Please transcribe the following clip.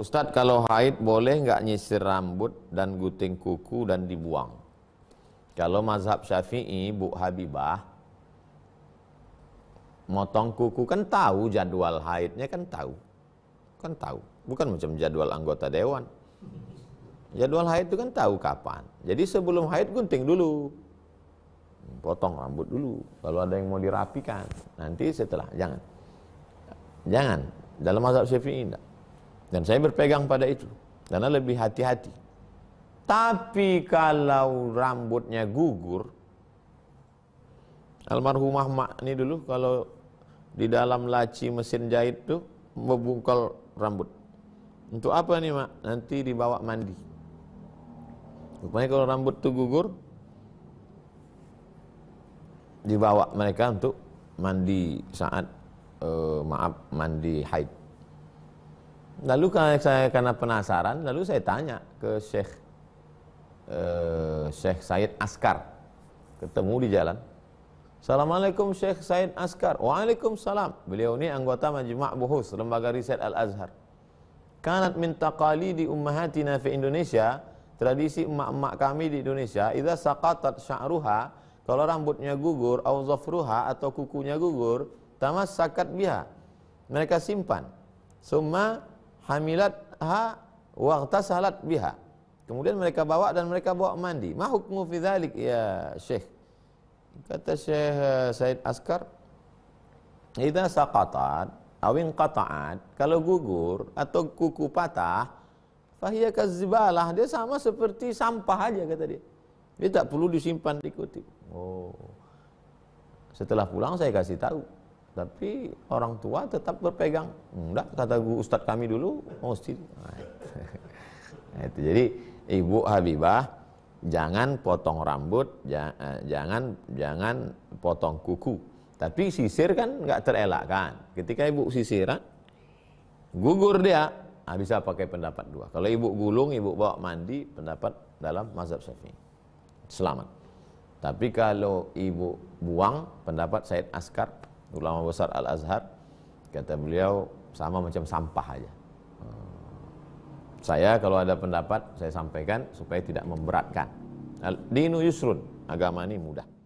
Ustadz kalau haid boleh nggak nyisir rambut dan gunting kuku dan dibuang? Kalau mazhab syafi'i Bu Habibah Motong kuku kan tahu jadwal haidnya kan tahu Kan tahu Bukan macam jadwal anggota dewan Jadwal haid itu kan tahu kapan Jadi sebelum haid gunting dulu Potong rambut dulu Kalau ada yang mau dirapikan Nanti setelah Jangan Jangan Dalam mazhab syafi'i enggak dan saya berpegang pada itu. Karena lebih hati-hati. Tapi kalau rambutnya gugur, almarhumah mak ini dulu kalau di dalam laci mesin jahit tuh membungkal rambut. Untuk apa nih mak? Nanti dibawa mandi. Rupanya kalau rambut tuh gugur, dibawa mereka untuk mandi saat uh, maaf mandi haid. Lalu saya karena penasaran, lalu saya tanya ke Syekh eh, Syekh Said Askar. Ketemu di jalan. Assalamualaikum Syekh Said Askar. Waalaikumsalam. Beliau ini anggota Majma' Buhus, Lembaga Riset Al-Azhar. Kanat min kali ummahatina fi Indonesia, tradisi emak-emak kami di Indonesia, idza saqatat sya'ruha, kalau rambutnya gugur, atau zafruha atau kukunya gugur, tamas sakat biha. Mereka simpan. Summa hamilat ha salat biha. Kemudian mereka bawa dan mereka bawa mandi. Ma hukmu fi dzalik ya Syekh? Kata Syekh eh, Said Askar, "Idza saqatat awin qata'at, kalau gugur atau kuku patah, fahiya kazibalah, dia sama seperti sampah aja kata dia. Dia tak perlu disimpan dikutip." Oh. Setelah pulang saya kasih tahu. Tapi orang tua tetap berpegang, enggak kata ustadz kami dulu, mesti. Nah, nah, itu. Jadi Ibu Habibah jangan potong rambut, eh, jangan jangan potong kuku. Tapi sisir kan nggak terelakkan. Ketika ibu sisiran, gugur dia. Nah, bisa pakai pendapat dua. Kalau ibu gulung, ibu bawa mandi, pendapat dalam mazhab syafi'i. Selamat. Tapi kalau ibu buang, pendapat Said Askar ulama besar Al Azhar kata beliau sama macam sampah aja. Saya kalau ada pendapat saya sampaikan supaya tidak memberatkan. Dinu yusrun, agama ini mudah.